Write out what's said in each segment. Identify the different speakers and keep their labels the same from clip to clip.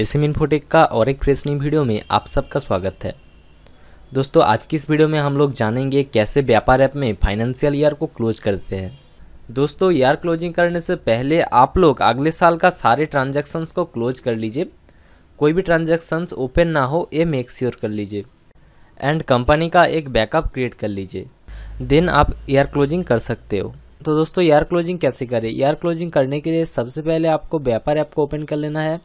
Speaker 1: SM infotech का और एक फ्रेश न्यू वीडियो में आप सबका स्वागत है दोस्तों आज की इस वीडियो में हम लोग जानेंगे कैसे व्यापार ऐप में फाइनेंशियल ईयर को क्लोज करते हैं दोस्तों ईयर क्लोजिंग करने से पहले आप लोग अगले साल का सारे ट्रांजेक्शन्स को क्लोज कर लीजिए कोई भी ट्रांजेक्शन्स ओपन ना हो ये मेक श्योर कर लीजिए एंड कंपनी का एक बैकअप क्रिएट कर लीजिए देन आप ईयर क्लोजिंग कर सकते हो तो दोस्तों ईयर क्लोजिंग कैसे करें ईयर क्लोजिंग करने के लिए सबसे पहले आपको व्यापार ऐप को ओपन कर लेना है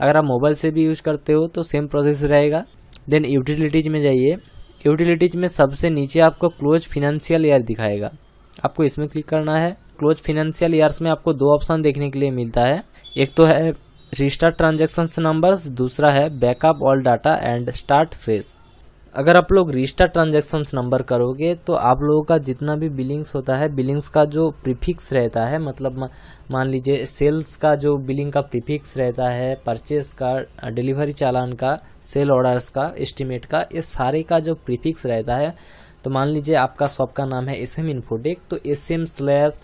Speaker 1: अगर आप मोबाइल से भी यूज़ करते हो तो सेम प्रोसेस रहेगा देन यूटिलिटीज में जाइए यूटिलिटीज में सबसे नीचे आपको क्लोज फिनेंशियल ईयर दिखाएगा आपको इसमें क्लिक करना है क्लोज फिनेंशियल ईयर्स में आपको दो ऑप्शन देखने के लिए मिलता है एक तो है रजिस्टर्ड ट्रांजेक्शन नंबर्स दूसरा है backup all data and start fresh अगर आप लोग रिस्टा ट्रांजेक्शन्स नंबर करोगे तो आप लोगों का जितना भी बिलिंग्स होता है बिलिंग्स का जो प्रीफिक्स रहता है मतलब मान लीजिए सेल्स का जो बिलिंग का प्रीफिक्स रहता है परचेस का डिलीवरी चालान का सेल ऑर्डर्स का एस्टिमेट का ये सारे का जो प्रीफिक्स रहता है तो मान लीजिए आपका शॉप का नाम है एस एम इन्फोटेक तो एस एम स्लैश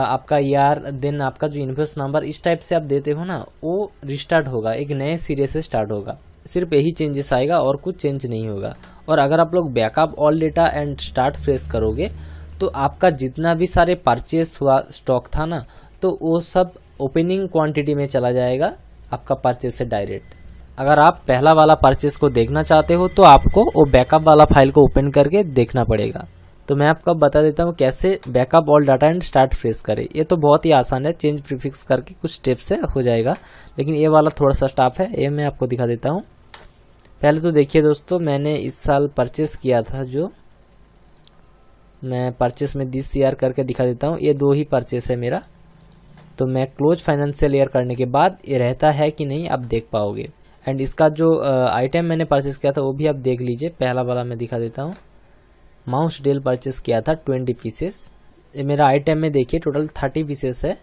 Speaker 1: आपका यार देन आपका जो इन्वेस्ट नंबर इस टाइप से आप देते हो ना वो रिस्टार्ट होगा एक नए सिरे से स्टार्ट होगा सिर्फ यही चेंजेस आएगा और कुछ चेंज नहीं होगा और अगर आप लोग backup all data and start fresh करोगे तो आपका जितना भी सारे परचेस हुआ स्टॉक था ना तो वो सब ओपनिंग क्वांटिटी में चला जाएगा आपका परचेस से डायरेक्ट अगर आप पहला वाला परचेस को देखना चाहते हो तो आपको वो बैकअप वाला फाइल को ओपन करके देखना पड़ेगा तो मैं आपको बता देता हूँ कैसे backup all data and start fresh करें ये तो बहुत ही आसान है चेंज प्रीफिक्स करके कुछ स्टेप्स से हो जाएगा लेकिन ये वाला थोड़ा सा स्टाफ है ये मैं आपको दिखा देता हूँ पहले तो देखिए दोस्तों मैंने इस साल परचेस किया था जो मैं परचेस में दिस ईयर करके दिखा देता हूँ ये दो ही परचेस है मेरा तो मैं क्लोज फाइनेंशियल ईयर करने के बाद ये रहता है कि नहीं आप देख पाओगे एंड इसका जो आइटम मैंने परचेस किया था वो भी आप देख लीजिए पहला वाला मैं दिखा देता हूँ माउस डेल परचेस किया था ट्वेंटी पीसेस ये मेरा आइटम में देखिए टोटल थर्टी पीसेस है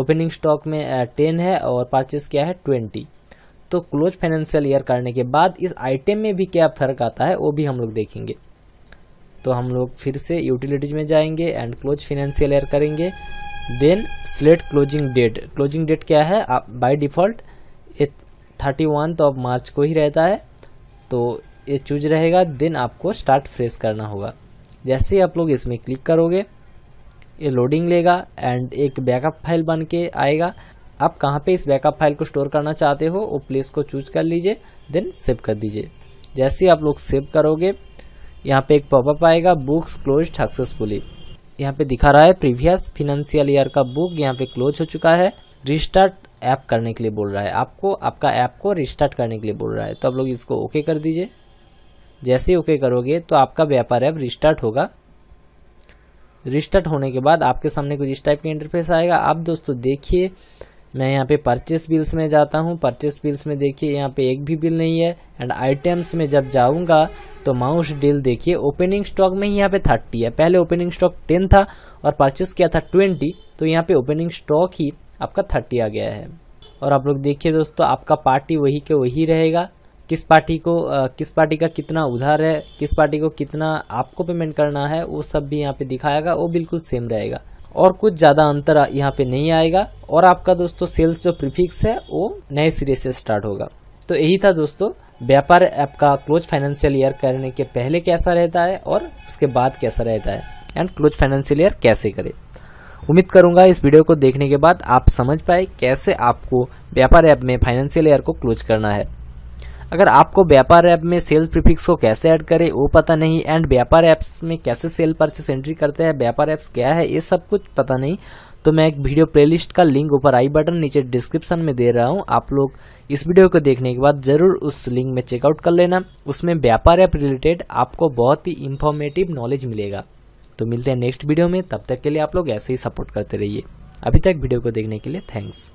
Speaker 1: ओपनिंग स्टॉक में टेन है और परचेस किया है ट्वेंटी तो क्लोज फाइनेंशियल ईयर करने के बाद इस आइटम में भी क्या फर्क आता है वो भी हम लोग देखेंगे तो हम लोग फिर से यूटिलिटीज में जाएंगे एंड क्लोज फाइनेंशियल ईयर करेंगे then select closing date closing date क्या है by by default thirty one of तो मार्च को ही रहता है तो ये चूज रहेगा देन आपको स्टार्ट फ्रेश करना होगा जैसे ही आप लोग इसमें क्लिक करोगे ये लोडिंग लेगा एंड एक बैकअप फाइल बन के आएगा आप कहाँ पे इस बैकअप फाइल को स्टोर करना चाहते हो वो प्लेस को चूज कर लीजिए देन सेव कर दीजिए जैसे ही आप लोग सेव करोगे यहाँ पे एक पॉपअप आएगा बुक्स क्लोज सक्सेसफुली यहाँ पे दिखा रहा है प्रीवियस फिनेंशियल ईयर का बुक यहाँ पे क्लोज हो चुका है रिस्टार्ट ऐप करने के लिए बोल रहा है आपको आपका ऐप को रिस्टार्ट करने के लिए बोल रहा है तो आप लोग इसको ओके कर दीजिए जैसे ओके करोगे तो आपका व्यापार ऐप रिस्टार्ट होगा रिस्टार्ट होने के बाद आपके सामने कुछ इस टाइप का इंटरफेस आएगा आप दोस्तों देखिए मैं यहाँ पे परचेस बिल्स में जाता हूँ परचेस बिल्स में देखिए यहाँ पे एक भी बिल नहीं है एंड आइटम्स में जब जाऊँगा तो माउस डील देखिए ओपनिंग स्टॉक में ही यहाँ पे थर्टी है पहले ओपनिंग स्टॉक टेन था और परचेस किया था ट्वेंटी तो यहाँ पे ओपनिंग स्टॉक ही आपका थर्टी आ गया है और आप लोग देखिए दोस्तों आपका पार्टी वही के वही रहेगा किस पार्टी को किस पार्टी का कितना उधार है किस पार्टी को कितना आपको पेमेंट करना है वो सब भी यहाँ पे दिखाएगा वो बिल्कुल सेम रहेगा और कुछ ज़्यादा अंतर यहाँ पे नहीं आएगा और आपका दोस्तों सेल्स जो प्रीफिक्स है वो नए सिरे से स्टार्ट होगा तो यही था दोस्तों व्यापार ऐप का क्लोज फाइनेंशियल ईयर करने के पहले कैसा रहता है और उसके बाद कैसा रहता है एंड क्लोज फाइनेंशियल ईयर कैसे करें उम्मीद करूंगा इस वीडियो को देखने के बाद आप समझ पाए कैसे आपको व्यापार ऐप में फाइनेंशियल ईयर को क्लोज करना है अगर आपको व्यापार ऐप में सेल्स प्रीफिक्स को कैसे ऐड करें वो पता नहीं एंड व्यापार ऐप्स में कैसे सेल परचेस एंट्री करते हैं व्यापार ऐप्स क्या है ये सब कुछ पता नहीं तो मैं एक वीडियो प्लेलिस्ट का लिंक ऊपर आई बटन नीचे डिस्क्रिप्शन में दे रहा हूँ आप लोग इस वीडियो को देखने के बाद ज़रूर उस लिंक में चेकआउट कर लेना उसमें व्यापार ऐप रिलेटेड आपको बहुत ही इन्फॉर्मेटिव नॉलेज मिलेगा तो मिलते हैं नेक्स्ट वीडियो में तब तक के लिए आप लोग ऐसे ही सपोर्ट करते रहिए अभी तक वीडियो को देखने के लिए थैंक्स